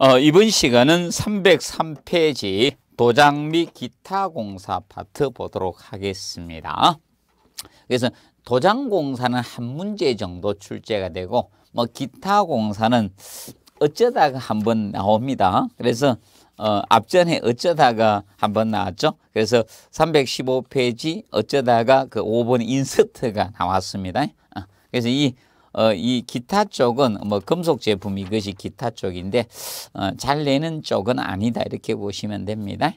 어, 이번 시간은 303페이지 도장 및 기타 공사 파트 보도록 하겠습니다. 그래서 도장 공사는 한 문제 정도 출제가 되고 뭐 기타 공사는 어쩌다가 한번 나옵니다. 그래서 어, 앞전에 어쩌다가 한번 나왔죠. 그래서 315페이지 어쩌다가 그 5번 인서트가 나왔습니다. 어, 그래서 이 어, 이 기타 쪽은 뭐 금속 제품 이것이 기타 쪽인데 어, 잘 내는 쪽은 아니다 이렇게 보시면 됩니다.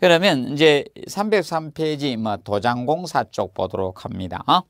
그러면 이제 303페이지 뭐 도장공사 쪽 보도록 합니다. 어?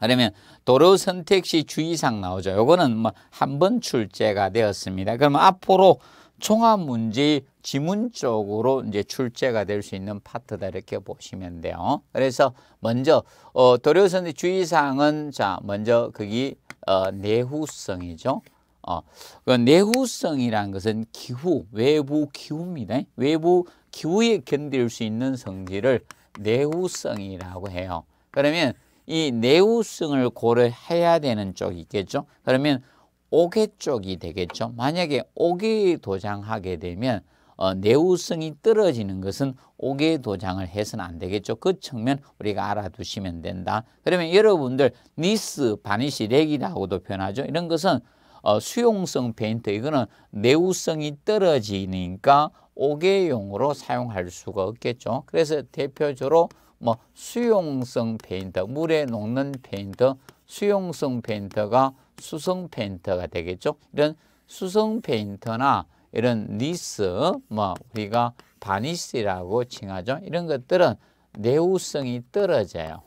그러면 도로 선택 시 주의사항 나오죠. 요거는 뭐 한 번 출제가 되었습니다. 그럼 앞으로 종합 문제 지문 쪽으로 이제 출제가 될 수 있는 파트다 이렇게 보시면 돼요. 그래서 먼저 어, 도료선의 주의사항은 자 먼저 거기 어, 내후성이죠. 어, 그 내후성이란 것은 기후, 외부 기후입니다. 외부 기후에 견딜 수 있는 성질을 내후성이라고 해요. 그러면 이 내후성을 고려해야 되는 쪽이 있겠죠. 그러면 오개 쪽이 되겠죠. 만약에 오개 도장하게 되면 어, 내우성이 떨어지는 것은 오개 도장을 해서는 안 되겠죠. 그 측면 우리가 알아두시면 된다. 그러면 여러분들 니스, 바니시, 렉이라고도 표현하죠. 이런 것은 어, 수용성 페인트 이거는 내우성이 떨어지니까 오개용으로 사용할 수가 없겠죠. 그래서 대표적으로 뭐 수용성 페인트, 물에 녹는 페인트, 수용성 페인트가 수성 페인터가 되겠죠. 이런 수성 페인터나 이런 니스, 뭐 우리가 바니시라고 칭하죠. 이런 것들은 내우성이 떨어져요.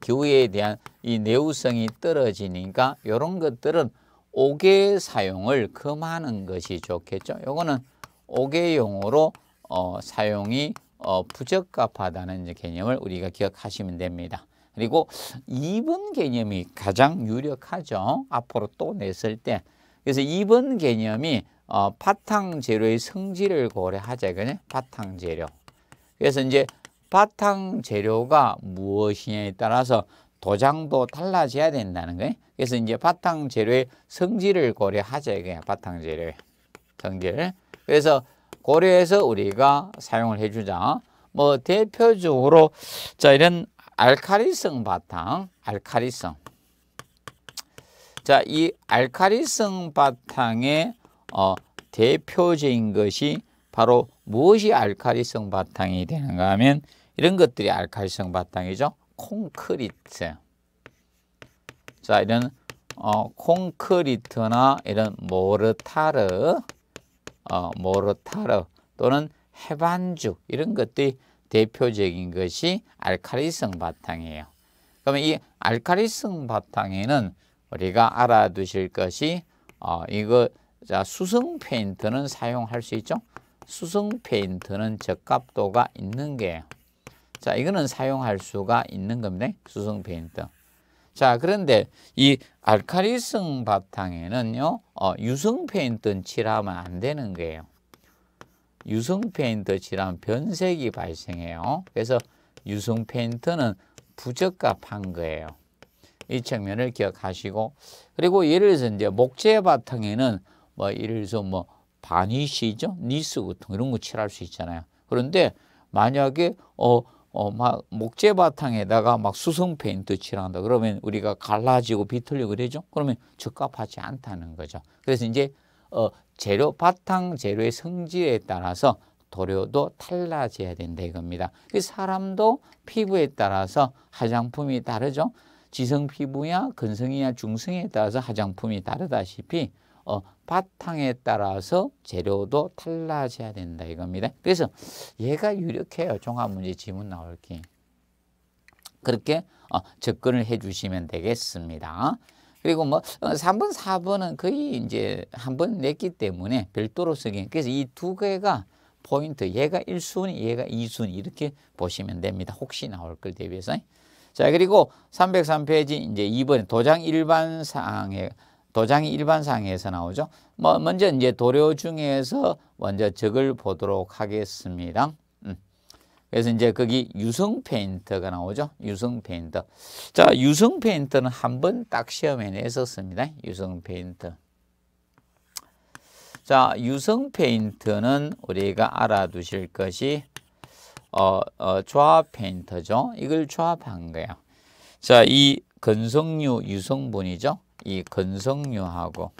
기후에 대한 이 내우성이 떨어지니까 이런 것들은 옥의 사용을 금하는 것이 좋겠죠. 요거는 옥의용으로 어, 사용이 어, 부적합하다는 개념을 우리가 기억하시면 됩니다. 그리고 2번 개념이 가장 유력하죠. 앞으로 또 냈을 때. 그래서 2번 개념이 어, 바탕 재료의 성질을 고려하자. 그냥 바탕 재료. 그래서 이제 바탕 재료가 무엇이냐에 따라서 도장도 달라져야 된다는 거예요. 그래서 이제 바탕 재료의 성질을 고려하자 그냥 바탕 재료의 성질. 그래서 고려해서 우리가 사용을 해주자. 뭐 대표적으로 자 이런 알카리성 바탕, 알카리성. 자, 이 알카리성 바탕의 어, 대표적인 것이 바로 무엇이 알카리성 바탕이 되는가 하면 이런 것들이 알카리성 바탕이죠. 콘크리트. 자, 이런 어, 콘크리트나 이런 모르타르, 어, 모르타르 또는 해반죽 이런 것들이 대표적인 것이 알카리성 바탕이에요. 그러면 이 알칼리성 바탕에는 우리가 알아두실 것이 어, 이거 자, 수성 페인트는 사용할 수 있죠. 수성 페인트는 적합도가 있는 게예요. 자, 이거는 사용할 수가 있는 겁니다. 수성 페인트. 자, 그런데 이 알칼리성 바탕에는요, 어, 유성 페인트는 칠하면 안 되는 거예요. 유성 페인트 질환 변색이 발생해요. 그래서 유성 페인트는 부적합한 거예요. 이 측면을 기억하시고 그리고 예를 들어서 이제 목재 바탕에는 뭐 예를 들어서 뭐 바니시죠? 니스 같은 이런 거 칠할 수 있잖아요. 그런데 만약에 어, 어, 막 목재 바탕에다가 막 수성 페인트 칠한다. 그러면 우리가 갈라지고 비틀리고 그러죠? 그러면 적합하지 않다는 거죠. 그래서 이제 어, 재료 바탕 재료의 성질에 따라서 도료도 달라져야 된다 이겁니다. 그 사람도 피부에 따라서 화장품이 다르죠. 지성 피부냐 근성이냐 중성에 따라서 화장품이 다르다시피 어, 바탕에 따라서 재료도 달라져야 된다 이겁니다. 그래서 얘가 유력해요. 종합문제 지문 나올 게. 그렇게 어, 접근을 해 주시면 되겠습니다. 그리고 뭐 3번, 어, 4번은 거의 이제 한 번 냈기 때문에 별도로 쓰기. 그래서 이 두 개가 포인트. 얘가 1순위, 얘가 2순위 이렇게 보시면 됩니다. 혹시 나올 걸 대비해서. 자, 그리고 303페이지 이제 2번 도장 일반 상에 도장이 일반 상에서 나오죠. 뭐 먼저 이제 도료 중에서 먼저 적을 보도록 하겠습니다. 그래서 이제 거기 유성 페인터가 나오죠. 유성 페인터. 자, 유성 페인터는 한 번 딱 시험에 냈었습니다. 유성 페인터. 자, 유성 페인터는 우리가 알아두실 것이 어, 어, 조합 페인터죠. 이걸 조합한 거예요. 자, 이 건성류 유성분이죠. 이 건성류하고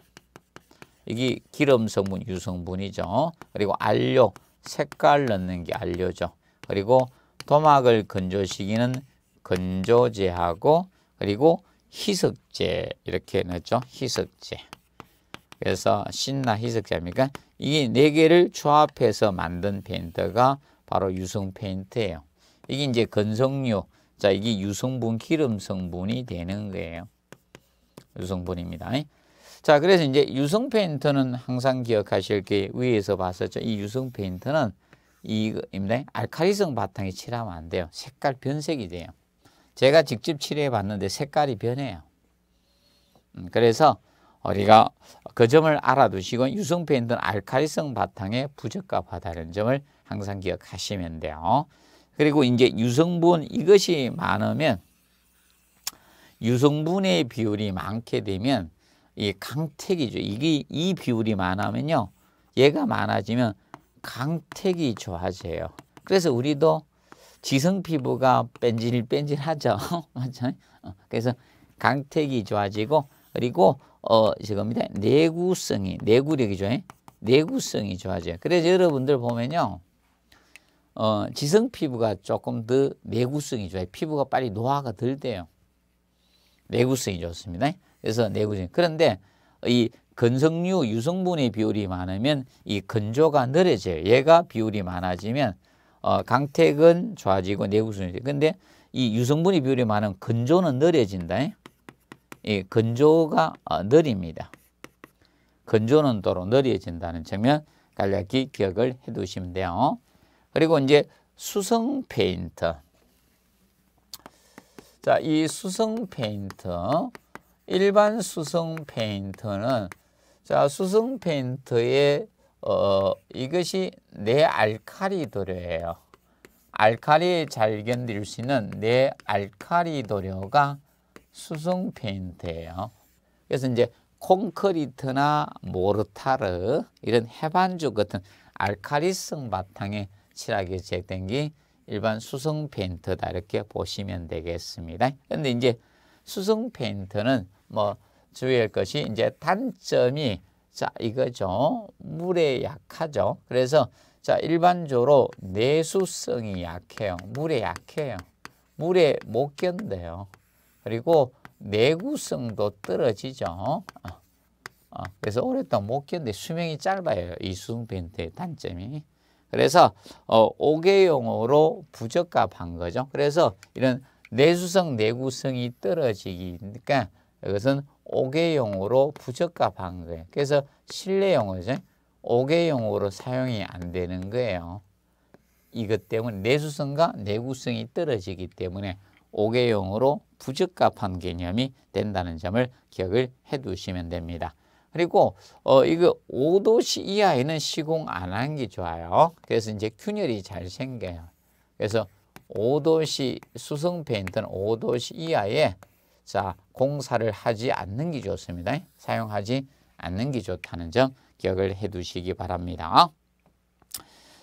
이게 기름 성분 유성분이죠. 그리고 알료 색깔 넣는 게 알료죠. 그리고 도막을 건조시키는 건조제하고 그리고 희석제 이렇게 넣었죠. 희석제. 그래서 신나 희석제입니까? 이게 네 개를 조합해서 만든 페인트가 바로 유성 페인트예요. 이게 이제 건성류. 자, 이게 유성분 기름 성분이 되는 거예요. 유성분입니다. 자, 그래서 이제 유성 페인트는 항상 기억하실 게 위에서 봤었죠. 이 유성 페인트는 이입니다. 알칼리성 바탕에 칠하면 안 돼요. 색깔 변색이 돼요. 제가 직접 칠해 봤는데 색깔이 변해요. 음, 그래서 우리가 그 점을 알아두시고 유성 페인트는 알칼리성 바탕에 부적과 바다는 점을 항상 기억하시면 돼요. 그리고 이제 유성분 이것이 많으면 유성분의 비율이 많게 되면 이 강택이죠. 이게 이 비율이 많으면요. 얘가 많아지면 강택이 좋아져요. 그래서 우리도 지성 피부가 뺀질뺀질하죠. 맞죠? 어, 그래서 강택이 좋아지고 그리고 어 이겁니다. 내구성이 내구력이 좋아요. 예? 내구성이 좋아져요. 그래서 여러분들 보면요. 어, 지성 피부가 조금 더 내구성이 좋아요. 피부가 빨리 노화가 덜 돼요. 내구성이 좋습니다. 예? 그래서 내구성. 그런데 이 근성류 유성분의 비율이 많으면 이 건조가 늘어져요. 얘가 비율이 많아지면 어, 강택은 좌지고 내구순이죠. 근데 이 유성분의 비율이 많은 건조는 늘어진다. 이 건조가 어, 느립니다. 건조는 도로 느려진다는 측면 간략히 기억을 해 두시면 돼요. 그리고 이제 수성 페인트. 자, 이 수성 페인트 일반 수성 페인트는 자, 수성 페인트의 어, 이것이 내 알카리도료예요. 알카리에 잘 견딜 수 있는 내 알카리도료가 수성 페인트예요. 그래서 이제 콘크리트나 모르타르 이런 해반죽 같은 알카리성 바탕에 칠하게 제작된 게 일반 수성 페인트다 이렇게 보시면 되겠습니다. 근데 이제 수성 페인트는 뭐 주의할 것이 이제 단점이 자 이거죠. 물에 약하죠. 그래서 자 일반적으로 내수성이 약해요. 물에 약해요. 물에 못 견뎌요. 그리고 내구성도 떨어지죠. 어, 어 그래서 오랫동안 못 견뎌 수명이 짧아요. 이 수중 벤트의 단점이. 그래서 어, 5개용으로 부적합한 거죠. 그래서 이런 내수성, 내구성이 떨어지니까 그러니까 이것은 5개 용으로 부적합한 거예요. 그래서 실내 용어죠. 5개 용어로 사용이 안 되는 거예요. 이것 때문에 내수성과 내구성이 떨어지기 때문에 5개 용어로 부적합한 개념이 된다는 점을 기억을 해 두시면 됩니다. 그리고 어 이거 5도씨 이하에는 시공 안 한 게 좋아요. 그래서 이제 균열이 잘 생겨요. 그래서 5도씨 수성 페인트는 5도씨 이하에 자, 공사를 하지 않는 게 좋습니다. 사용하지 않는 게 좋다는 점 기억을 해 두시기 바랍니다.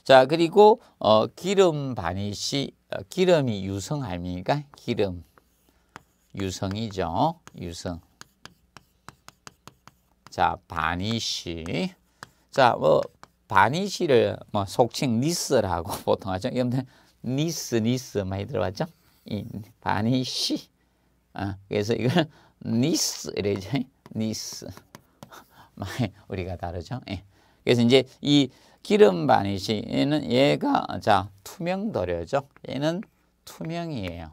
자, 그리고 어, 기름 반이시 어, 기름이 유성 아니까 기름 유성이죠. 유성. 자, 바니시. 자, 뭐 바니시를 뭐 속칭 니스라고 보통 하죠. 여러분들 니스 니스 많이 들어봤죠? 이 바니시. 아, 그래서 이걸 니스 이래죠. 니스. 우리가 다르죠. 예. 그래서 이제 이 기름 바니시 얘는 얘가 자 투명도료죠. 얘는 투명이에요.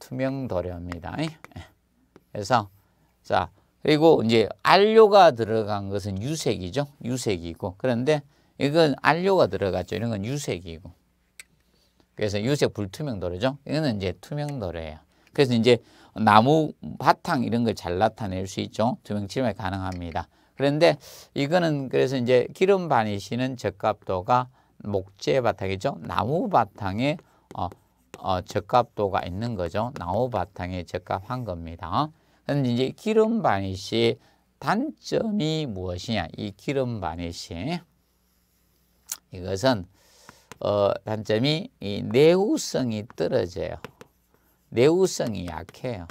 투명도료입니다. 예. 예. 그래서 자 그리고 이제 알료가 들어간 것은 유색이죠. 유색이고 그런데 이건 알료가 들어갔죠. 이런 건 유색이고 그래서 유색 불투명도래죠. 이거는 이제 투명도래예요. 그래서 이제 나무 바탕 이런 걸 잘 나타낼 수 있죠. 투명 칠말 가능합니다. 그런데 이거는 그래서 이제 기름 바니시는 적합도가 목재 바탕이죠. 나무 바탕에 어, 어, 적합도가 있는 거죠. 나무 바탕에 적합한 겁니다. 그런데 이제 기름 바니시 단점이 무엇이냐? 이 기름 바니시 이것은 어, 단점이 이 내후성이 떨어져요. 내후성이 약해요.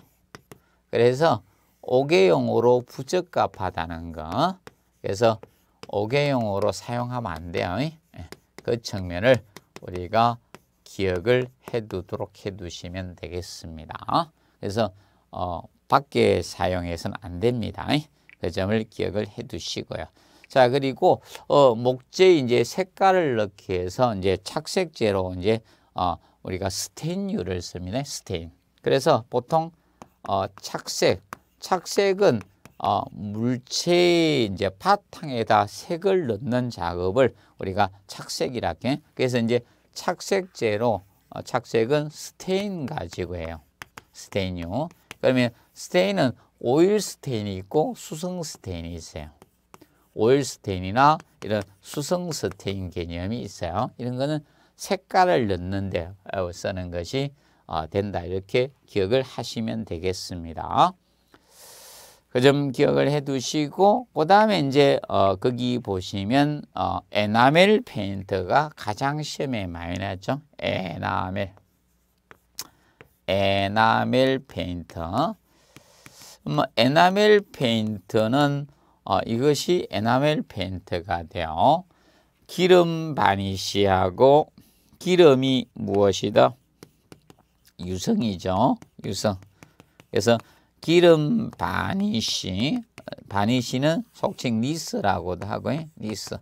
그래서 오개용으로 부적합하다는 거. 그래서 오개용으로 사용하면 안 돼요. 예, 그 측면을 우리가 기억을 해두도록 해두시면 되겠습니다. 그래서 어, 밖에 사용해서는 안 됩니다. 예, 그 점을 기억을 해두시고요. 자, 그리고 어 목재 이제 색깔을 넣기 위해서 이제 착색제로 이제 어 우리가 스테인유를 씁니다. 스테인. 그래서 보통 어 착색, 착색은 어 물체 이제 바탕에다 색을 넣는 작업을 우리가 착색이라 해. 그래서 이제 착색제로 어 착색은 스테인 가지고 해요. 스테인유. 그러면 스테인은 오일 스테인이 있고 수성 스테인이 있어요. 오일 스테인이나 이런 수성 스테인 개념이 있어요. 이런 거는 색깔을 넣는데 어, 쓰는 것이 어, 된다. 이렇게 기억을 하시면 되겠습니다. 그 점 기억을 해 두시고 그 다음에 이제 어, 거기 보시면 어, 에나멜 페인트가 가장 시험에 많이 나죠. 에나멜 에나멜 페인트 뭐 에나멜 페인트는 어, 이것이 에나멜 페인트가 되어 기름 바니시하고 기름이 무엇이다? 유성이죠. 유성. 그래서 기름 바니시, 바니시는 속칭 니스라고도 하고요. 니스.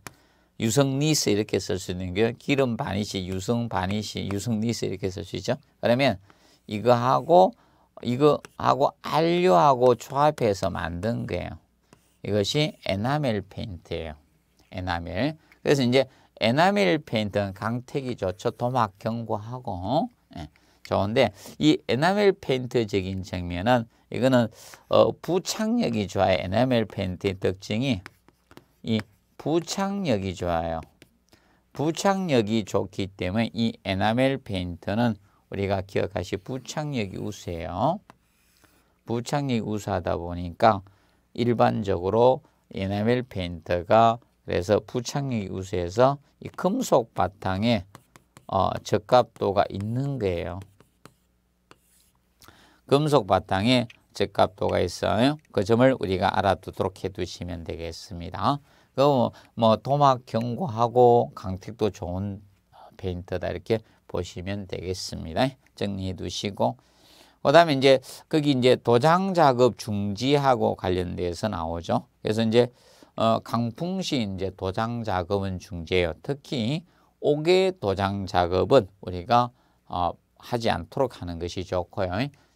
유성 니스 이렇게 쓸 수 있는 게 기름 바니시, 유성 바니시, 유성 니스 이렇게 쓸 수 있죠. 그러면 이거하고 이거하고 알료하고 조합해서 만든 거예요. 이것이 에나멜 페인트예요. 에나멜. 그래서 이제 에나멜 페인트는 강택이 좋죠. 도막 견고하고. 예, 좋은데 이 에나멜 페인트적인 장면은 이거는 어, 부착력이 좋아요. 에나멜 페인트의 특징이 이 부착력이 좋아요. 부착력이 좋기 때문에 이 에나멜 페인트는 우리가 기억하시 부착력이 우수요 부착력이 우수하다 보니까 일반적으로 에나멜 페인트가 그래서 부착력이 우수해서 이 금속 바탕에 어, 적합도가 있는 거예요. 금속 바탕에 적합도가 있어요. 그 점을 우리가 알아두도록 해두시면 되겠습니다. 그뭐 뭐 도막 경고하고 강택도 좋은 어, 페인트다 이렇게 보시면 되겠습니다. 정리해 두시고 그다음에 이제 거기 이제 도장 작업 중지하고 관련돼서 나오죠. 그래서 이제 어 강풍시 이제 도장 작업은 중지해요. 특히 옥외 도장 작업은 우리가 어 하지 않도록 하는 것이 좋고요.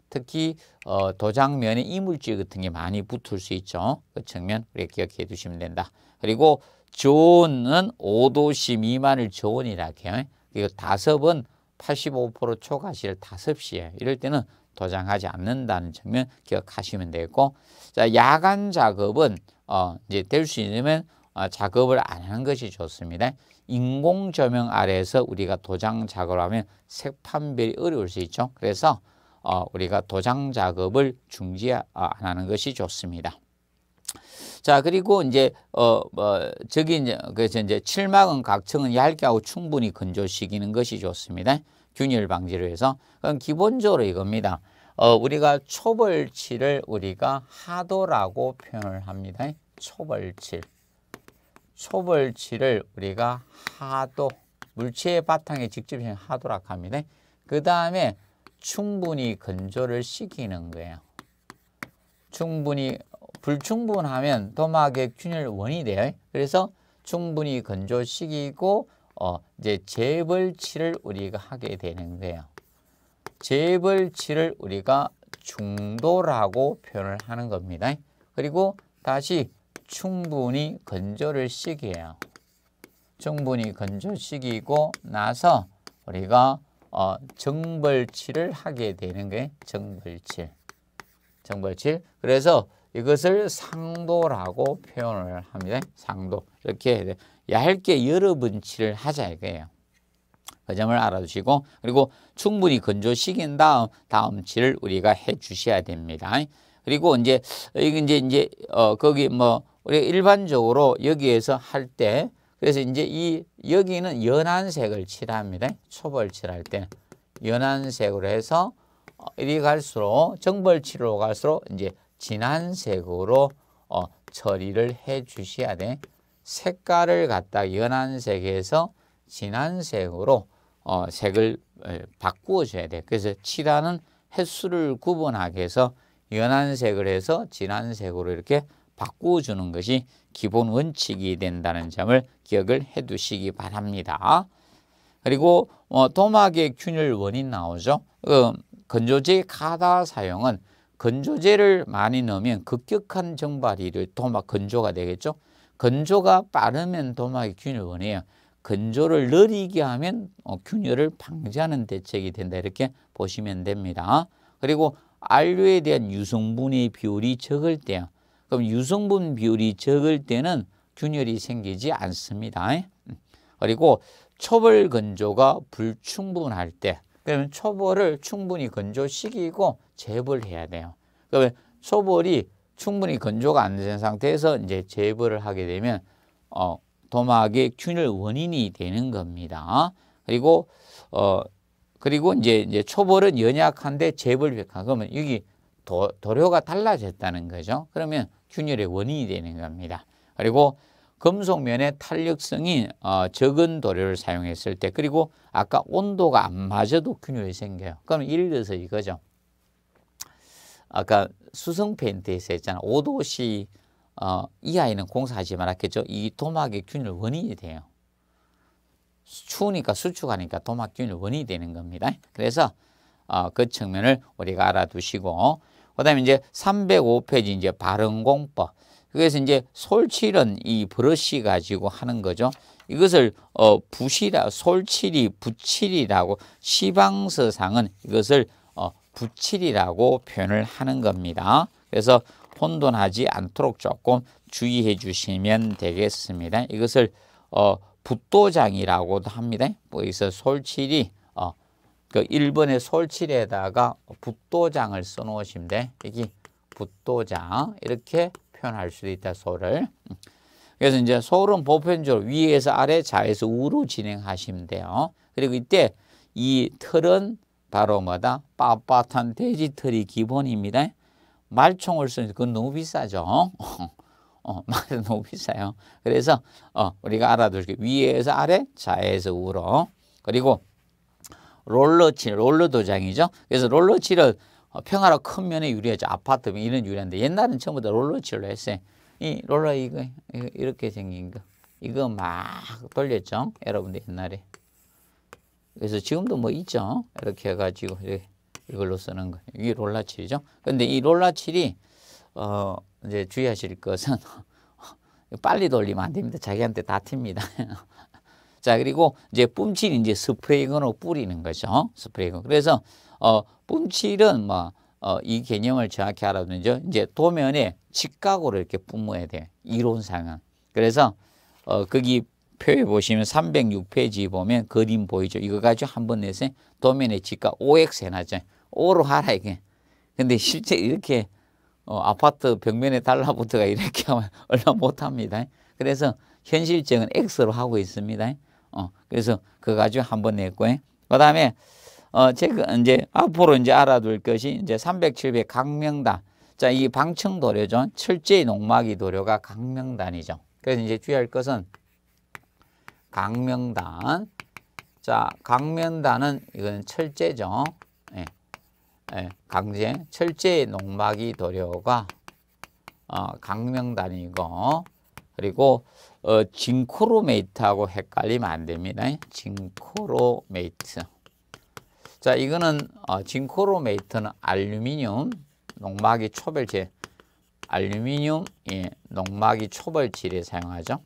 특히 어 도장면에 이물질 같은 게 많이 붙을 수 있죠. 그 측면 우리 기억해 두시면 된다. 그리고 저온은 5도씨 미만을 저온이라 해요. 그리고 다습은 85% 초과시를 다섯시에 이럴 때는 도장하지 않는다는 점을 기억하시면 되고 자, 야간 작업은 어, 이제 될 수 있으면 어, 작업을 안 하는 것이 좋습니다. 인공 조명 아래에서 우리가 도장 작업을 하면 색 판별이 어려울 수 있죠. 그래서 어, 우리가 도장 작업을 중지 어, 안 하는 것이 좋습니다. 자 그리고 이제 어, 어 저기 이제 그래서 이제 칠막은 각층은 얇게 하고 충분히 건조시키는 것이 좋습니다. 균열 방지를 해서 그럼 기본적으로 이겁니다. 어, 우리가 초벌칠을 우리가 하도라고 표현을 합니다. 초벌칠. 초벌칠을 우리가 하도, 물체의 바탕에 직접 하도라고 합니다. 그 다음에 충분히 건조를 시키는 거예요. 충분히, 불충분하면 도막의 균열 원이 돼요. 그래서 충분히 건조시키고 어, 이제 재벌치를 우리가 하게 되는데요. 재벌치를 우리가 중도라고 표현을 하는 겁니다. 그리고 다시 충분히 건조를 시기에요 충분히 건조 시기고 나서 우리가 어, 정벌치를 하게 되는 게 정벌칠. 정벌칠. 그래서 이것을 상도라고 표현을 합니다. 상도. 이렇게 얇게 여러 분칠을 하자 이거예요. 그 점을 알아주시고 그리고 충분히 건조 식인 다음 다음 칠을 우리가 해 주셔야 됩니다. 그리고 이제 이게 이제 이제 어 거기 뭐 우리 일반적으로 여기에서 할 때 그래서 이제 이 여기는 연한 색을 칠합니다. 초벌 칠할 때 연한 색으로 해서 어, 이리 갈수록 정벌 칠로 갈수록 이제 진한 색으로 어, 처리를 해 주셔야 돼. 색깔을 갖다 연한 색에서 진한 색으로 어, 색을 바꾸어 줘야 돼. 그래서 칠하는 횟수를 구분하게 해서 연한 색을 해서 진한 색으로 이렇게 바꾸어 주는 것이 기본 원칙이 된다는 점을 기억을 해 두시기 바랍니다. 그리고 어, 도막의 균열 원인 나오죠. 음, 건조제 가다 사용은 건조제를 많이 넣으면 급격한 정발이를 도막 건조가 되겠죠. 건조가 빠르면 도막의 균열 원해요. 건조를 느리게 하면 어, 균열을 방지하는 대책이 된다 이렇게 보시면 됩니다. 그리고 안료에 대한 유성분의 비율이 적을 때 그럼 유성분 비율이 적을 때는 균열이 생기지 않습니다. 음. 그리고 초벌 건조가 불충분할 때 그러면 초벌을 충분히 건조시키고 재벌해야 돼요. 그러면 초벌이 충분히 건조가 안 된 상태에서 이제 재벌을 하게 되면 어, 도막의 균열 원인이 되는 겁니다. 그리고 어 그리고 이제 이제 초벌은 연약한데 재벌 백화 그러면 여기 도, 도료가 달라졌다는 거죠. 그러면 균열의 원인이 되는 겁니다. 그리고 금속면의 탄력성이 어, 적은 도료를 사용했을 때 그리고 아까 온도가 안 맞아도 균열이 생겨요. 그럼 예를 들어서 이거죠. 아까 수성 페인트에서 했잖아. 5도씨 어, 이하에는 공사하지 말았겠죠. 이 도막의 균열 원인이 돼요. 추우니까 수축하니까 도막 균열 원인이 되는 겁니다. 그래서 어, 그 측면을 우리가 알아두시고 그 다음에 이제 305페이지 이제 발음공법 그래서 이제 솔칠은 이 브러쉬 가지고 하는 거죠. 이것을 어 붓이라 솔칠이 붓칠이라고 시방서상은 이것을 어 붓칠이라고 표현을 하는 겁니다. 그래서 혼돈하지 않도록 조금 주의해 주시면 되겠습니다. 이것을 어 붓도장이라고도 합니다. 뭐 여기서 솔칠이 어 그 일본의 솔칠에다가 붓도장을 써 놓으시면 돼. 여기 붓도장 이렇게 표현할 수도 있다. 소를. 그래서 이제 소울은 보편적으로 위에서 아래, 좌에서 우로 진행하시면 돼요. 그리고 이때 이 털은 바로 뭐다? 빳빳한 돼지 털이 기본입니다. 말총을 쓰는 그건 너무 비싸죠. 어, 말은 너무 비싸요. 그래서 어, 우리가 알아둘 게 위에서 아래, 좌에서 우로. 그리고 롤러치, 롤러 도장이죠. 그래서 롤러치를 어, 평화로 큰 면에 유리하죠. 아파트 뭐 이런 유리한데 옛날은 전부 다 롤러칠로 했어요. 이 롤러 이거 이렇게 생긴 거 이거 막 돌렸죠. 여러분들 옛날에. 그래서 지금도 뭐 있죠. 이렇게 해가지고 이걸로 쓰는 거. 이게 롤러칠이죠. 근데 이 롤러칠이 어 이제 주의하실 것은 빨리 돌리면 안 됩니다. 자기한테 다 튑니다. 자 그리고 이제 뿜칠 이제 스프레이건으로 뿌리는 거죠. 스프레이건. 그래서 어 분칠은 뭐, 어, 이 개념을 정확히 알아두면죠. 이제 도면에 직각으로 이렇게 뿜어야 돼. 이론상은. 그래서, 어, 거기 표에 보시면 306페이지 보면 그림 보이죠. 이거 가지고 한 번 내세요. 도면에 직각 5x 해놨죠. 5로 하라, 이게. 근데 실제 이렇게, 어, 아파트 벽면에 달라붙어가 이렇게 하면 얼마 못 합니다. 그래서 현실적은 x로 하고 있습니다. 어, 그래서 그거 가지고 한 번 냈고요. 그 다음에 어, 제가 이제 앞으로 이제 알아둘 것이 이제 307배 강명단. 자, 이 방청 도료죠 철제의 농막이 도료가 강명단이죠. 그래서 이제 주의할 것은 강명단. 자, 강명단은 이건 철제죠. 예. 예, 강제. 철제의 농막이 도료가 어, 강명단이고 그리고 어, 징코로메이트하고 헷갈리면 안 됩니다. 징코로메이트. 자, 이거는 어, 진크로메이트는 알루미늄 농막이 초벌질 알루미늄 예, 농막이 초벌질에 사용하죠.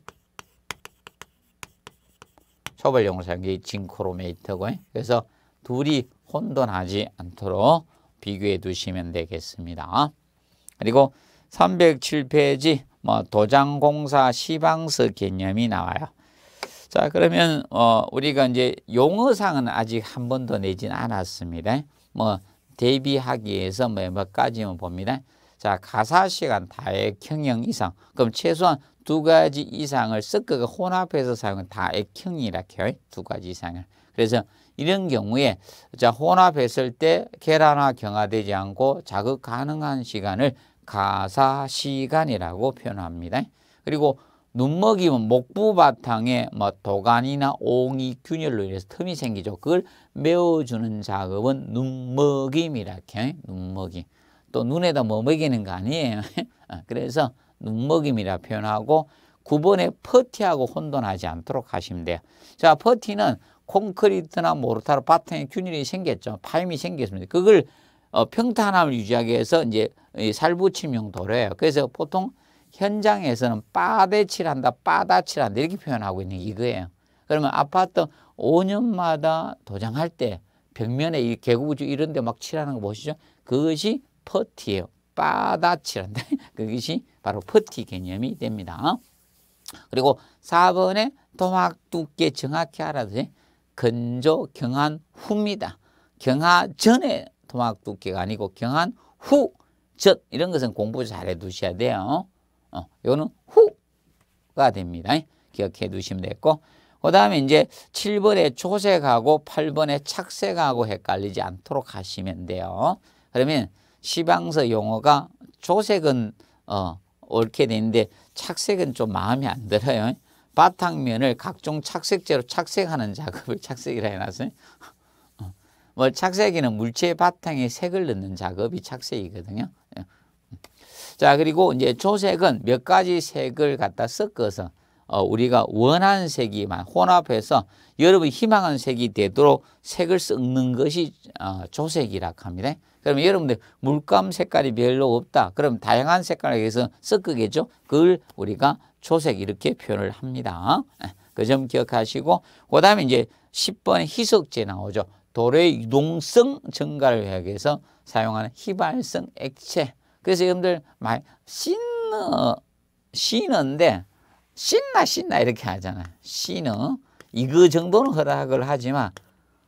초벌용으로 사용한 게크로메이트고 그래서 둘이 혼돈하지 않도록 비교해 두시면 되겠습니다. 그리고 307페이지 뭐 도장공사 시방스 개념이 나와요. 자, 그러면 어, 우리가 이제 용어상은 아직 한 번도 내진 않았습니다. 뭐 대비하기 위해서 뭐 몇 가지만 봅니다. 자, 가사 시간 다액 형형 이상. 그럼 최소한 두 가지 이상을 섞어가 그 혼합해서 사용한 다액형이라 해요. 두 가지 이상을. 그래서 이런 경우에 자 혼합했을 때 계란화 경화되지 않고 자극 가능한 시간을 가사 시간이라고 표현합니다. 그리고 눈먹이면 목부 바탕에 뭐 도관이나 옹이 균열로 인해서 틈이 생기죠. 그걸 메워주는 작업은 눈먹임이라 해. 눈먹임. 또 눈에다 뭐 먹이는 거 아니에요. 아, 그래서 눈먹임이라 표현하고 9번에 퍼티하고 혼돈하지 않도록 하시면 돼요. 자, 퍼티는 콘크리트나 모르타르 바탕에 균열이 생겼죠. 파임이 생겼습니다. 그걸 어, 평탄함을 유지하기 위해서 이제 살붙임용 도로예요. 그래서 보통 현장에서는 빠대칠한다, 빠다칠한다 이렇게 표현하고 있는 이거예요. 그러면 아파트 5년마다 도장할 때 벽면에 이 개구부주 이런 데 막 칠하는 거 보시죠? 그것이 퍼티예요. 빠다칠한다. 그것이 바로 퍼티 개념이 됩니다. 그리고 4번에 도막 두께 정확히 알아두세요. 건조 경한 후입니다. 경하 전에 도막 두께가 아니고 경한 후, 젖 이런 것은 공부 잘해 두셔야 돼요. 어, 요거는 후가 됩니다. 기억해 두시면 됐고 그 다음에 이제 7번에 조색하고 8번에 착색하고 헷갈리지 않도록 하시면 돼요. 그러면 시방서 용어가 조색은 어, 옳게 되는데 착색은 좀 마음에 안 들어요. 바탕면을 각종 착색제로 착색하는 작업을 착색이라 해놨어요. 뭐 어, 착색에는 물체 바탕에 색을 넣는 작업이 착색이거든요. 자, 그리고 이제 조색은 몇 가지 색을 갖다 섞어서 어, 우리가 원하는 색이만 혼합해서 여러분 희망하는 색이 되도록 색을 섞는 것이 어, 조색이라 합니다. 그러 여러분들 물감 색깔이 별로 없다. 그럼 다양한 색깔에 의해서 섞으겠죠. 그걸 우리가 조색 이렇게 표현을 합니다. 예, 그점 기억하시고 그 다음에 이제 10번 희석제 나오죠. 돌의 유동성 증가를 위해서 사용하는 휘발성 액체 그래서 여러분들 말 신어 신어인데 신나 신나 이렇게 하잖아요. 신어 이거 정도는 허락을 하지만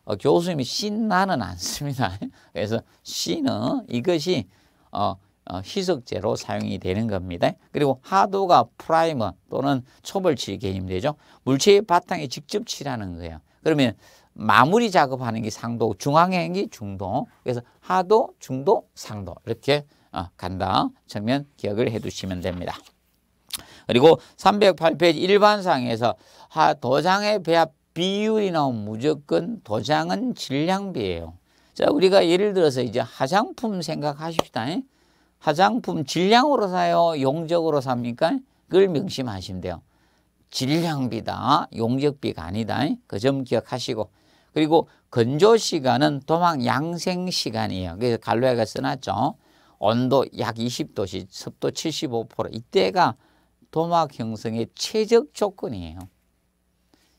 어, 교수님이 신나는 않습니다. 그래서 신어 이것이 어, 어, 희석제로 사용이 되는 겁니다. 그리고 하도가 프라이머 또는 초벌칠 개념되죠. 물체의 바탕에 직접 칠하는 거예요. 그러면 마무리 작업하는 게 상도, 중앙행이 중도, 그래서 하도, 중도, 상도 이렇게 어, 간다. 측면 기억을 해두시면 됩니다. 그리고 308페이지 일반상에서 도장의 배합 비율이 나오 무조건 도장은 질량비예요. 자, 우리가 예를 들어서 이제 화장품 생각하십시다. 화장품 질량으로 사요? 용적으로 삽니까? 그걸 명심하시면 돼요. 질량비다. 용적비가 아니다. 그 점 기억하시고. 그리고 건조 시간은 도망 양생 시간이에요. 그래서 갈로야가 써놨죠. 온도 약 20도씨 습도 75% 이때가 도막 형성의 최적 조건이에요.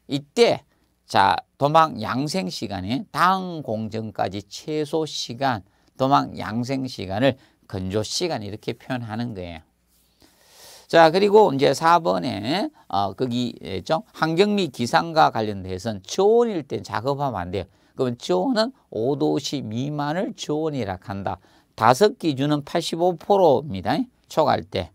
이때 자 도막 양생 시간에 당 공정까지 최소 시간 도막 양생 시간을 건조 시간 이렇게 표현하는 거예요. 자 그리고 이제 4번에 어, 거기 있죠 예, 환경미 기상과 관련돼서는 저온일 때 작업하면 안 돼요. 그러면 저온은 5도씨 미만을 저온이라 한다. 다섯 기준은 85%입니다. 초과할 때.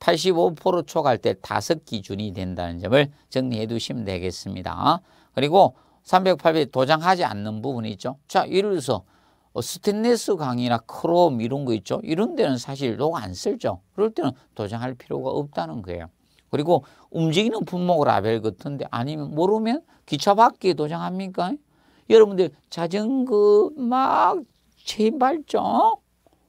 85% 초과할 때 다섯 기준이 된다는 점을 정리해 두시면 되겠습니다. 그리고 308배 도장하지 않는 부분이 있죠. 자, 예를 들어서 어, 스테인레스 강이나 크롬 이런 거 있죠. 이런 데는 사실 로고 안 쓸죠. 그럴 때는 도장할 필요가 없다는 거예요. 그리고 움직이는 품목 라벨 같은데 아니면 모르면 기차 바에 도장합니까? 여러분들 자전거 막 제발 좀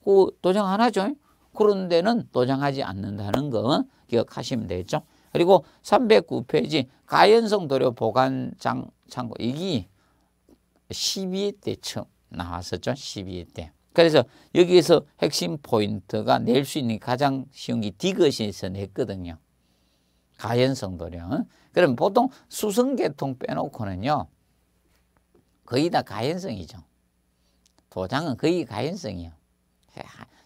그 도장 하나죠. 그런 데는 도장하지 않는다는 거 기억하시면 되겠죠. 그리고 309페이지 가연성 도료 보관 장, 창고 이게 12회 때 나왔었죠. 12회 그래서 여기에서 핵심 포인트가 낼 수 있는 가장 쉬운 게 디귿에서 냈거든요. 가연성 도량. 그럼 보통 수성계통 빼놓고는요. 거의 다 가연성이죠. 도장은 거의 가연성이에요.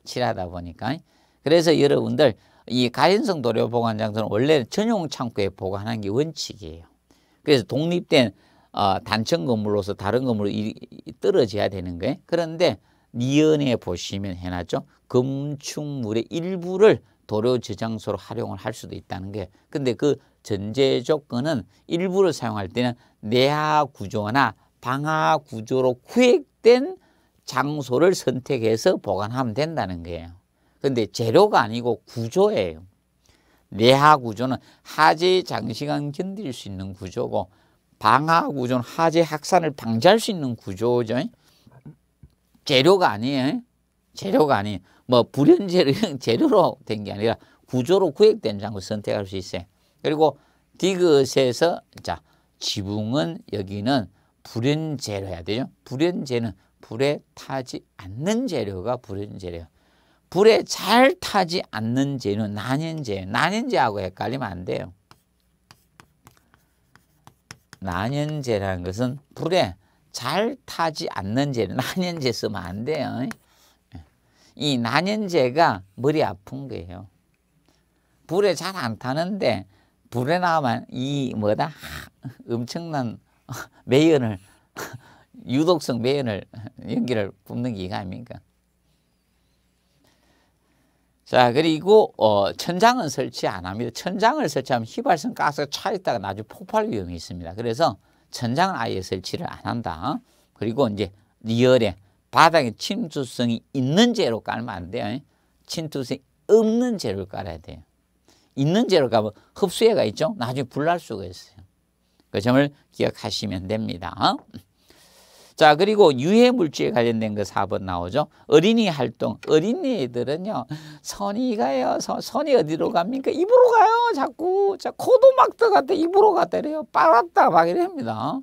칠하다 보니까. 그래서 여러분들 이가신성 도료 보관 장소는 원래 전용 창고에 보관하는 게 원칙이에요. 그래서 독립된 어, 단층 건물로서 다른 건물로 이, 이, 떨어져야 되는 거예요. 그런데 니은에 보시면 해놨죠. 금축물의 일부를 도료 저장소로 활용을 할 수도 있다는 게. 근데 그 전제 조건은 일부를 사용할 때는 내하 구조나 방하 구조로 구획된 장소를 선택해서 보관하면 된다는 거예요. 근데 재료가 아니고 구조예요. 내하 구조는 하재 장시간 견딜 수 있는 구조고 방하 구조는 하재 확산을 방지할 수 있는 구조죠. 재료가 아니에요. 재료가 아니에요. 뭐 불연재를 재료로 된 게 아니라 구조로 구획된 장을 선택할 수 있어요. 그리고 디귿에서 자 지붕은 여기는 불연재로 해야 되죠. 불연재는 불에 타지 않는 재료가 불연재료요 불에 잘 타지 않는 재는 난연재예요. 난연재하고 헷갈리면 안 돼요. 난연재라는 것은 불에 잘 타지 않는 재는 난연재 쓰면 안 돼요. 이 난연재가 머리 아픈 거예요. 불에 잘 안 타는데 불에 나가면 이 뭐다 엄청난 매연을 유독성 매연을 연기를 뿜는 기가 아닙니까? 자 그리고 어, 천장은 설치 안 합니다. 천장을 설치하면 휘발성 가스가 차 있다가 나중에 폭발 위험이 있습니다. 그래서 천장은 아예 설치를 안 한다. 그리고 이제 리얼에 바닥에 침투성이 있는 재로 깔면 안 돼요. 침투성이 없는 재를 깔아야 돼요. 있는 재로 가면 흡수해가 있죠. 나중에 불날 수가 있어요. 그 점을 기억하시면 됩니다. 자, 그리고 유해 물질에 관련된 거 그 4번 나오죠. 어린이 활동. 어린이들은요. 선이 가요. 선, 선이 어디로 갑니까? 입으로 가요. 자꾸. 자, 코도 막들갔다 입으로 갔다 이래요. 빨았다 막 이랍니다.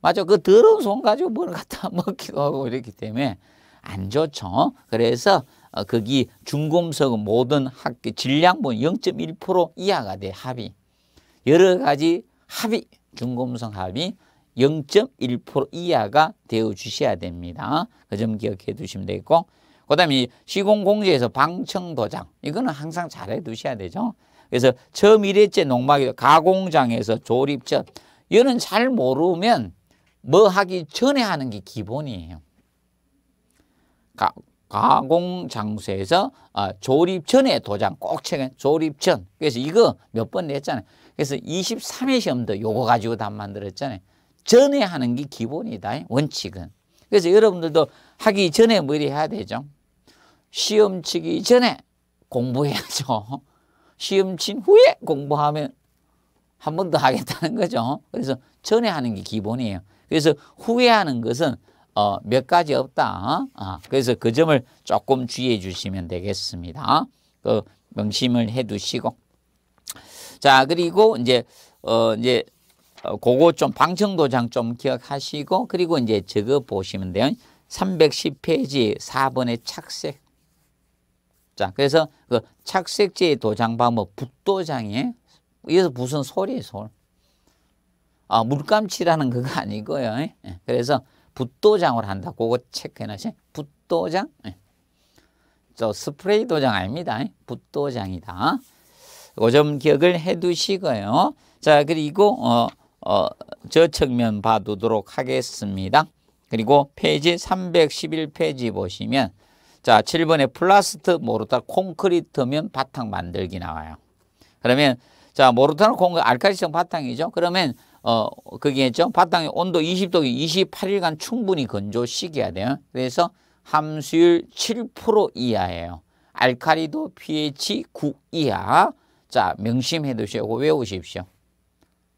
맞죠? 그 더러운 손 가지고 뭘 갖다 먹기도 하고 이렇기 때문에 안 좋죠. 그래서 어, 거기 중금속 모든 학교 질량분 0.1% 이하가 돼 합이 여러 가지 합이 중금속 합이 0.1% 이하가 되어 주셔야 됩니다. 그 점 기억해 두시면 되겠고 그 다음에 시공공제에서 방청도장 이거는 항상 잘 해 두셔야 되죠. 그래서 처음 일회째 농막이 가공장에서 조립전 이거는 잘 모르면 뭐 하기 전에 하는 게 기본이에요. 가, 가공 장소에서 아, 조립 전에 도장 꼭 체크 조립 전 그래서 이거 몇 번 냈잖아요 그래서 23회 시험도 요거 가지고 다 만들었잖아요 전에 하는 게 기본이다. 원칙은. 그래서 여러분들도 하기 전에 뭘 뭐 해야 되죠? 시험 치기 전에 공부해야죠. 시험 친 후에 공부하면 한 번 더 하겠다는 거죠. 그래서 전에 하는 게 기본이에요. 그래서 후에 하는 것은 어, 몇 가지 없다. 어? 그래서 그 점을 조금 주의해 주시면 되겠습니다. 그 명심을 해 두시고. 자, 그리고 이제, 어, 이제 어, 그거 좀 방청도장 좀 기억하시고 그리고 이제 적어 보시면 돼요. 310페이지 4번의 착색. 자, 그래서 그 착색제의 도장 방법 북도장이에요. 이래서 무슨 소리예요, 솔. 아, 물감칠하는 그거 아니고요. 예? 그래서 붓도장을 한다. 그거 체크해 놓으세요. 붓도장. 예. 저 스프레이 도장 아닙니다. 예? 붓도장이다. 그점 기억을 해 두시고요. 자, 그리고 어 어, 저 측면 봐두도록 하겠습니다. 그리고 페이지 311페이지 보시면 자 7번에 플라스트 모르타 콘크리트면 바탕 만들기 나와요. 그러면 자 모르타는 콘크 알칼리성 바탕이죠. 그러면 어 그게 있죠. 바탕의 온도 20도기 28일간 충분히 건조시켜야 돼요. 그래서 함수율 7% 이하예요. 알칼리도 pH 9 이하. 자 명심해 두시고 외우십시오.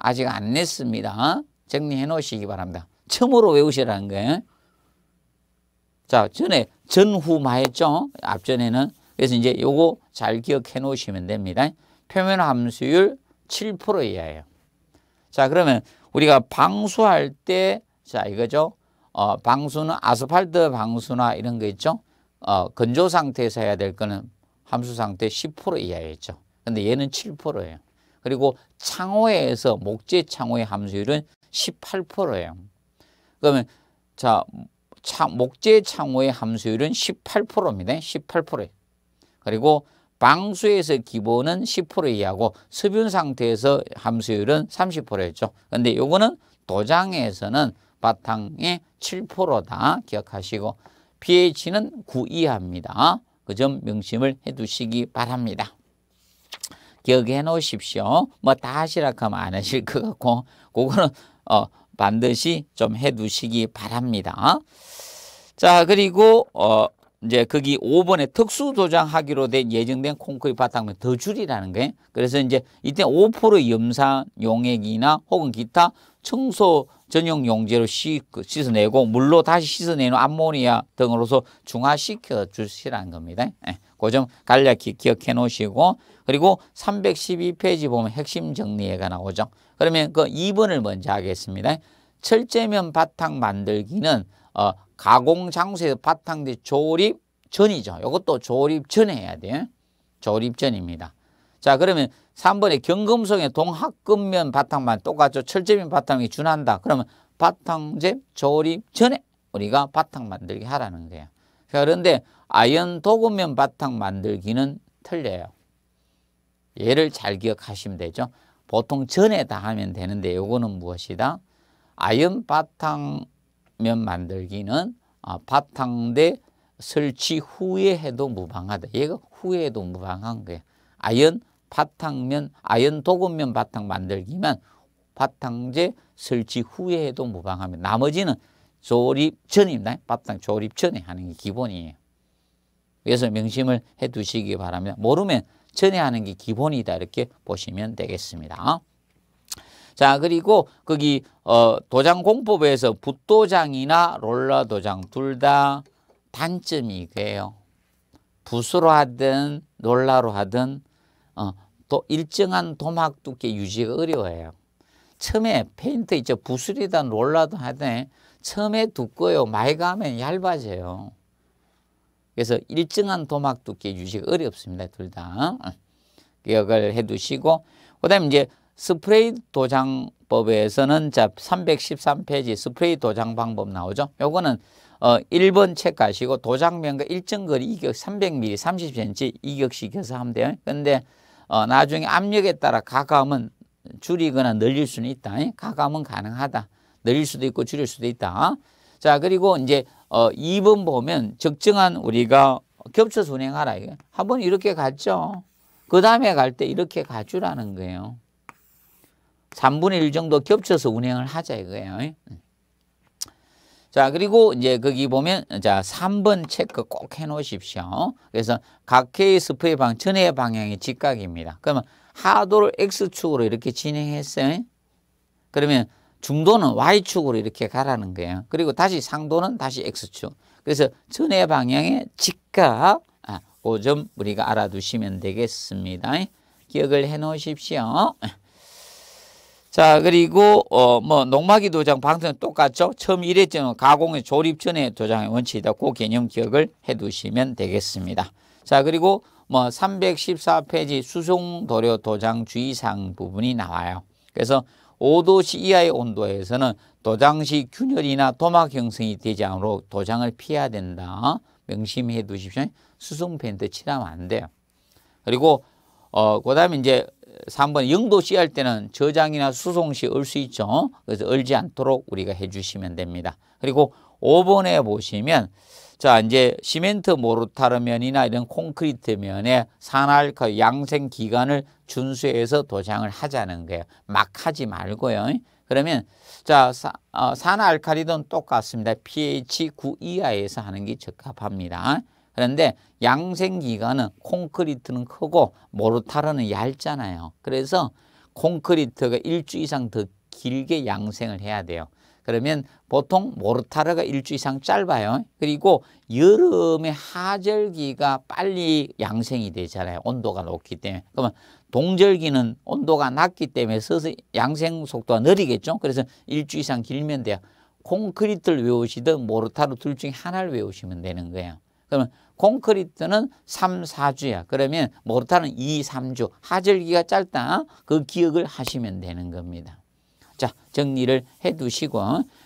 아직 안 냈습니다. 정리해 놓으시기 바랍니다. 처음으로 외우시라는 거예요. 자, 전에 전후마 했죠? 앞전에는. 그래서 이제 요거 잘 기억해 놓으시면 됩니다. 표면 함수율 7% 이하예요. 자, 그러면 우리가 방수할 때, 자, 이거죠. 어, 방수는 아스팔트 방수나 이런 거 있죠. 어, 건조 상태에서 해야 될 거는 함수 상태 10% 이하였죠. 근데 얘는 7%예요. 그리고 창호에서 목재 창호의 함수율은 18%예요. 그러면 자 차, 목재 창호의 함수율은 18%입니다. 18%. 그리고 방수에서 기본은 10% 이하고 습윤 상태에서 함수율은 30%였죠. 근데 이거는 도장에서는 바탕의 7%다 기억하시고 pH는 9 이하입니다. 그 점 명심을 해두시기 바랍니다. 기억해 놓으십시오. 뭐 다 하시라 하면 그 안 하실 것 같고 그거는 어, 반드시 좀 해 두시기 바랍니다. 자 그리고 어, 이제 거기 5번에 특수 도장하기로 된 예정된 콘크리트 바탕면 더 줄이라는 거예요. 그래서 이제 이때 5% 염산 용액이나 혹은 기타 청소 전용 용제로 씻어내고 물로 다시 씻어내는 암모니아 등으로서 중화시켜 주시라는 겁니다. 예. 그점 간략히 기억해 놓으시고 그리고 312페이지 보면 핵심 정리해가 나오죠. 그러면 그 2번을 먼저 하겠습니다. 철제면 바탕 만들기는 어, 가공 장소에서 바탕 뒤 조립 전이죠. 이것도 조립 전에 해야 돼요. 조립 전입니다. 자 그러면 3번에 경금성의 동학금면 바탕만 똑같죠. 철제면 바탕이 준한다. 그러면 바탕재 조립 전에 우리가 바탕 만들기 하라는 거예요. 그런데 아연 도금면 바탕 만들기는 틀려요. 얘를 잘 기억하시면 되죠. 보통 전에 다 하면 되는데 이거는 무엇이다? 아연 바탕면 만들기는 아, 바탕 대 설치 후에 해도 무방하다. 얘가 후에 해도 무방한 거예요. 아연 바탕면, 아연 도금면 바탕 만들기만 바탕재 설치 후에 해도 무방합니다. 나머지는 조립 전입니다. 밥상 조립 전에 하는 게 기본이에요. 그래서 명심을 해 두시기 바랍니다. 모르면 전에 하는 게 기본이다 이렇게 보시면 되겠습니다. 자 그리고 거기 어, 도장 공법에서 붓도장이나 롤러 도장 둘 다 단점이 그요 붓으로 하든 롤러로 하든 어, 또 일정한 도막 두께 유지가 어려워요. 처음에 페인트 있죠. 붓술이든 롤러든 하든 처음에 두꺼요. 워 많이 가면 얇아져요. 그래서 일정한 도막 두께 유지가 어렵습니다. 둘 다. 기억을 해 두시고 그다음 에 이제 스프레이 도장법에서는 자 313페이지 스프레이 도장 방법 나오죠. 요거는 어 1번 책 가시고 도장면과 일정 거리 이격 300mm 30cm 이격시켜서 하면 돼요. 근데 어 나중에 압력에 따라 가감은 줄이거나 늘릴 수는 있다. 예? 가감은 가능하다. 늘릴 수도 있고 줄일 수도 있다. 자, 그리고 이제 어 2번 보면 적정한 우리가 겹쳐서 운행하라. 한 번 이렇게 갔죠. 그 다음에 갈 때 이렇게 가주라는 거예요. 3분의 1 정도 겹쳐서 운행을 하자 이거예요. 자, 그리고 이제 거기 보면 자, 3번 체크 꼭 해 놓으십시오. 그래서 각회의 스프의 방, 전의 방향이 직각입니다. 그러면 하도를 X축으로 이렇게 진행했어요. 그러면 중도는 Y축으로 이렇게 가라는 거예요. 그리고 다시 상도는 다시 X축. 그래서 전의 방향의 직각 아, 그점 우리가 알아두시면 되겠습니다. 기억을 해놓으십시오. 자 그리고 어, 뭐 농막이 도장 방송은 똑같죠. 처음 일했지만 가공의 조립 전에 도장의 원칙이다. 그 개념 기억을 해두시면 되겠습니다. 자 그리고 뭐 314페이지 수송도료 도장 주의사항 부분이 나와요. 그래서 5도씨 이하의 온도에서는 도장시 균열이나 도막 형성이 되지 않도록 도장을 피해야 된다. 명심해 두십시오. 수성 밴드 칠하면 안 돼요. 그리고 어, 그 다음에 이제 3번 0도씨할 때는 저장이나 수송시 얼 수 있죠. 그래서 얼지 않도록 우리가 해주시면 됩니다. 그리고 5번에 보시면 자, 이제 시멘트 모르타르 면이나 이런 콘크리트 면에 산알카 그 양생 기간을 준수해서 도장을 하자는 거예요. 막 하지 말고요. 그러면 자, 어, 산알칼리돈 똑같습니다. pH 9 이하에서 하는 게 적합합니다. 그런데 양생 기간은 콘크리트는 크고 모르타르는 얇잖아요. 그래서 콘크리트가 일주 이상 더 길게 양생을 해야 돼요. 그러면 보통 모르타르가 일주 이상 짧아요. 그리고 여름에 하절기가 빨리 양생이 되잖아요. 온도가 높기 때문에. 그러면 동절기는 온도가 낮기 때문에 서서 양생 속도가 느리겠죠. 그래서 일주 이상 길면 돼요. 콘크리트를 외우시든 모르타르 둘 중에 하나를 외우시면 되는 거예요. 그러면 콘크리트는 3, 4주야. 그러면 모르타는 르 2, 3주. 하절기가 짧다. 그 기억을 하시면 되는 겁니다. 자, 정리를 해 두시고.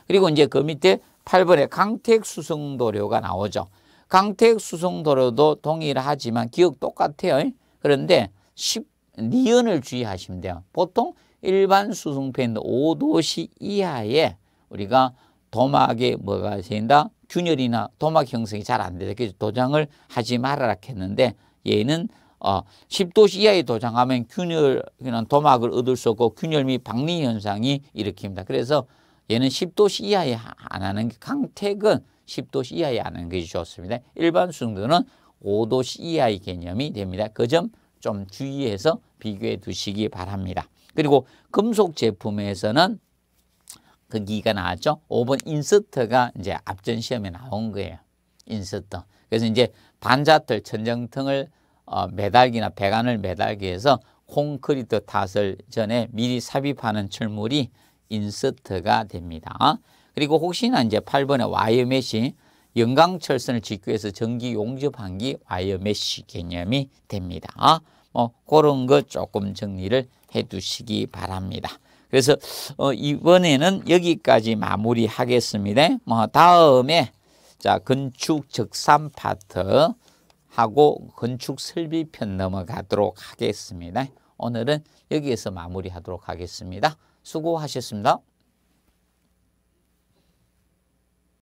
그리고 이제 그 밑에 8번에 강택 수송도료가 나오죠. 강택 수송도료도 동일하지만 기억 똑같아요. 그런데 10, 니은을 주의하시면 돼요. 보통 일반 수송펜 5도시 이하에 우리가 도막에 뭐가 생긴다? 균열이나 도막 형성이 잘 안되서 도장을 하지 말아라 했는데 얘는 어, 아, 10도씨 이하에 도장하면 균열, 도막을 얻을 수 없고 균열 및 박리 현상이 일으킵니다. 그래서 얘는 10도씨 이하에 안 하는 게 강택은 10도씨 이하에 하는 것이 좋습니다. 일반 순도는 5도씨 이하의 개념이 됩니다. 그 점 좀 주의해서 비교해 두시기 바랍니다. 그리고 금속 제품에서는 그기가 나왔죠. 5번 인서트가 이제 앞전 시험에 나온 거예요. 인서트. 그래서 이제 반자틀, 천정통을 어, 매달기나 배관을 매달기 위해서 콘크리트 탓을 전에 미리 삽입하는 철물이 인서트가 됩니다. 그리고 혹시나 이제 8번에 와이어 메시 영광철선을 짓기 위해서 전기 용접한기 와이어 메시 개념이 됩니다. 뭐 그런 거 조금 정리를 해 두시기 바랍니다. 그래서 어, 이번에는 여기까지 마무리하겠습니다. 뭐 다음에 자 건축 적산 파트 하고 건축 설비 편 넘어가도록 하겠습니다. 오늘은 여기에서 마무리하도록 하겠습니다. 수고하셨습니다.